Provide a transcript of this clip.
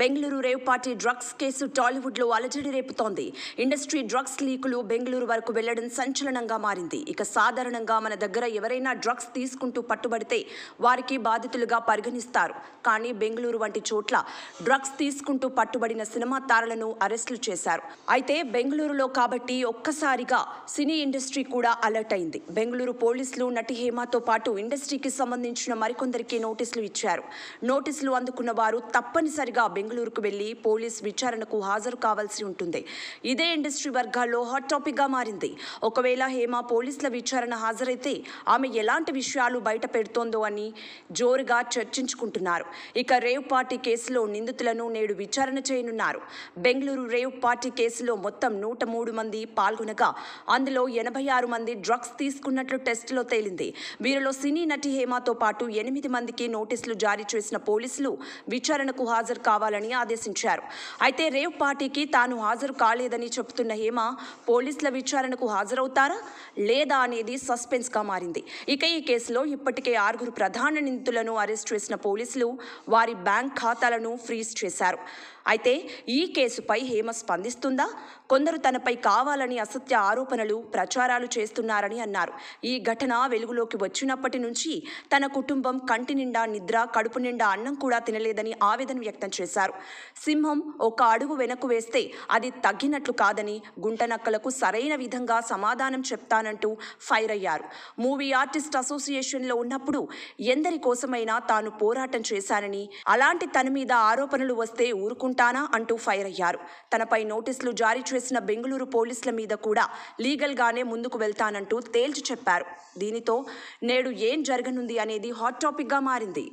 Bengaluru rave party drugs case టాలీవుడ్లో అలజడి రేపుతోంది ఇండస్ట్రీ డ్రగ్స్ లీకులు బెంగళూరు వరకు వెళ్లడం సంచలనంగా మారింది ఇక సాధారణంగా మన దగ్గర ఎవరైనా డ్రగ్స్ తీసుకుంటూ పట్టుబడితే వారికి బాధితులుగా పరిగణిస్తారు కానీ బెంగళూరు వంటి చోట్ల డ్రగ్స్ తీసుకుంటూ పట్టుబడిన సినిమా తారలను అరెస్టులు చేశారు అయితే బెంగళూరులో కాబట్టి ఒక్కసారిగా సినీ ఇండస్ట్రీ కూడా అలర్ట్ అయింది బెంగళూరు పోలీసులు నటి హేమతో పాటు ఇండస్ట్రీకి సంబంధించిన మరికొందరికి నోటీసులు ఇచ్చారు నోటీసులు అందుకున్న వారు తప్పనిసరిగా బెంగళూరుకు వెళ్లి పోలీస్ విచారణకు హాజరు కావాల్సి ఉంటుంది ఇదే ఇండస్ట్రీ వర్గాల్లో హాట్ టాపిక్ గా మారింది ఒకవేళ హేమ పోలీసుల విచారణ హాజరైతే ఆమె ఎలాంటి విషయాలు బయట పెడుతోందో అని జోరుగా చర్చించుకుంటున్నారు ఇక రేవ్ పార్టీ కేసులో నిందితులను నేడు విచారణ చేయనున్నారు బెంగళూరు రేవ్ పార్టీ కేసులో మొత్తం నూట మూడు మంది పాల్గొనగా అందులో ఎనభై ఆరు మంది డ్రగ్స్ తీసుకున్నట్లు టెస్టులో తేలింది వీరిలో సినీ నటి హేమతో పాటు ఎనిమిది మందికి నోటీసులు జారీ చేసిన పోలీసులు విచారణకు హాజరు కావాలి ఇవ్వాలని ఆదేశించారు అయితే రేవ్ పార్టీకి తాను హాజరు కాలేదని చెబుతున్న హేమ పోలీసుల విచారణకు హాజరవుతారా లేదా అనేది సస్పెన్స్గా మారింది ఇక ఈ కేసులో ఇప్పటికే ఆరుగురు ప్రధాన నిందితులను అరెస్ట్ చేసిన పోలీసులు వారి బ్యాంక్ ఖాతాలను ఫ్రీజ్ చేశారు అయితే ఈ కేసుపై హేమ స్పందిస్తుందా కొందరు తనపై కావాలని అసత్య ఆరోపణలు ప్రచారాలు చేస్తున్నారని అన్నారు ఈ ఘటన వెలుగులోకి వచ్చినప్పటి నుంచి తన కుటుంబం కంటి నిండా నిద్ర కడుపు నిండా అన్నం కూడా తినలేదని ఆవేదన వ్యక్తం చేశారు చేశారు సింహం ఒక అడుగు వెనక్కు వేస్తే అది తగ్గినట్లు కాదని గుంటనక్కలకు సరైన విధంగా సమాధానం చెప్తానంటూ ఫైర్ అయ్యారు మూవీ ఆర్టిస్ట్ అసోసియేషన్లో ఉన్నప్పుడు ఎందరి కోసమైనా తాను పోరాటం చేశానని అలాంటి తన మీద ఆరోపణలు వస్తే ఊరుకుంటానా అంటూ ఫైర్ అయ్యారు తనపై నోటీసులు జారీ చేసిన బెంగళూరు పోలీసుల మీద కూడా లీగల్గానే ముందుకు వెళ్తానంటూ తేల్చి చెప్పారు దీనితో నేడు ఏం జరగనుంది అనేది హాట్ టాపిక్గా మారింది